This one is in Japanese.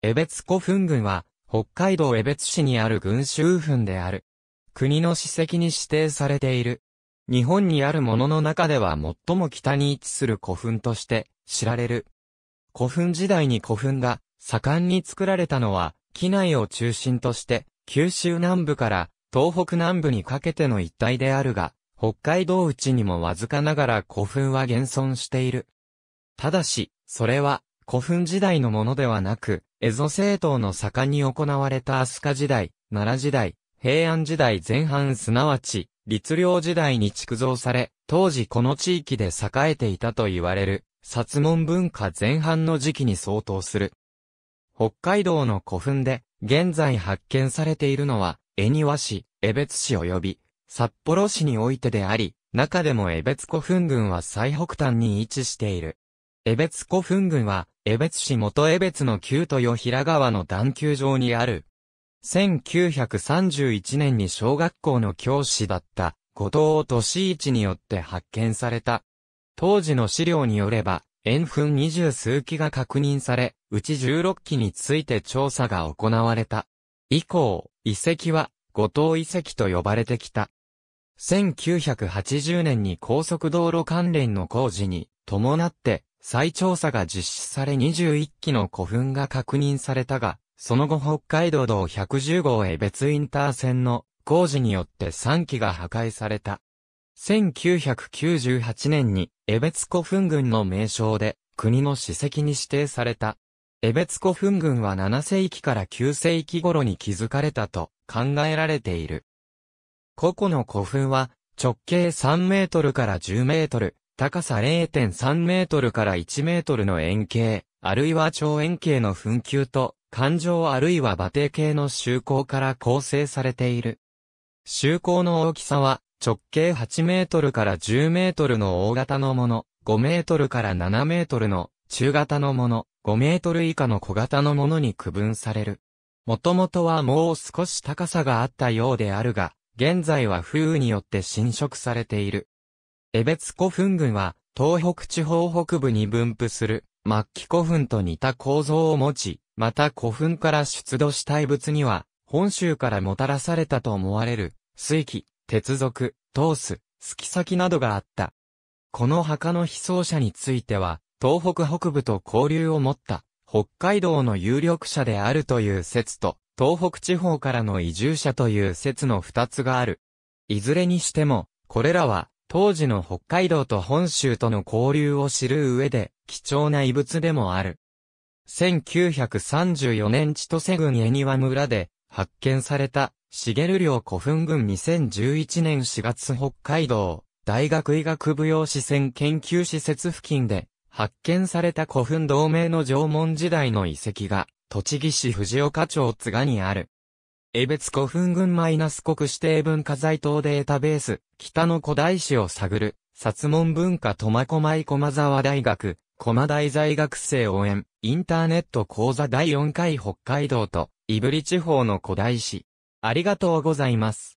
江別古墳群は、北海道江別市にある群衆墳である。国の史跡に指定されている。日本にあるものの中では最も北に位置する古墳として知られる。古墳時代に古墳が盛んに作られたのは、機内を中心として、九州南部から東北南部にかけての一帯であるが、北海道内にもわずかながら古墳は現存している。ただし、それは古墳時代のものではなく、江戸政党の盛んに行われた飛鳥時代、奈良時代、平安時代前半すなわち、律令時代に築造され、当時この地域で栄えていたと言われる、薩門文化前半の時期に相当する。北海道の古墳で、現在発見されているのは、恵庭市、江別市及び、札幌市においてであり、中でも江別古墳群は最北端に位置している。江別古墳群は、江別市元江別の旧豊平川の段丘上にある。1931年に小学校の教師だった、後藤俊一によって発見された。当時の資料によれば、円墳二十数基が確認され、うち十六基について調査が行われた。以降、遺跡は、後藤遺跡と呼ばれてきた。1980年に高速道路関連の工事に伴って、再調査が実施され21基の古墳が確認されたが、その後北海道道110号へ別インター線の工事によって3基が破壊された。1998年に、江別古墳群の名称で、国の史跡に指定された。江別古墳群は7世紀から9世紀頃に築かれたと考えられている。個々の古墳は、直径3メートルから10メートル、高さ0.3メートルから1メートルの円形、あるいは超円形の紛糾と、環状あるいは馬蹄形の周口から構成されている。周口の大きさは、直径8メートルから10メートルの大型のもの、5メートルから7メートルの中型のもの、5メートル以下の小型のものに区分される。もともとはもう少し高さがあったようであるが、現在は風雨によって侵食されている。江別古墳群は、東北地方北部に分布する、末期古墳と似た構造を持ち、また古墳から出土した遺物には、本州からもたらされたと思われる、水器、鉄属、トース、ス先などがあった。この墓の被葬者については、東北北部と交流を持った北海道の有力者であるという説と、東北地方からの移住者という説の二つがある。いずれにしても、これらは当時の北海道と本州との交流を知る上で、貴重な遺物でもある。1934年千歳郡恵庭村で発見された、茂陵古墳群2011年4月北海道大学医学部用史線研究施設付近で発見された古墳同盟の縄文時代の遺跡が栃木市藤岡町津賀にある。江別古墳群マイナス国指定文化財等データベース、北の古代史を探る、薩門文化苫小牧駒沢大学、駒大在学生応援、インターネット講座第4回北海道と、胆振地方の古代史。ありがとうございます。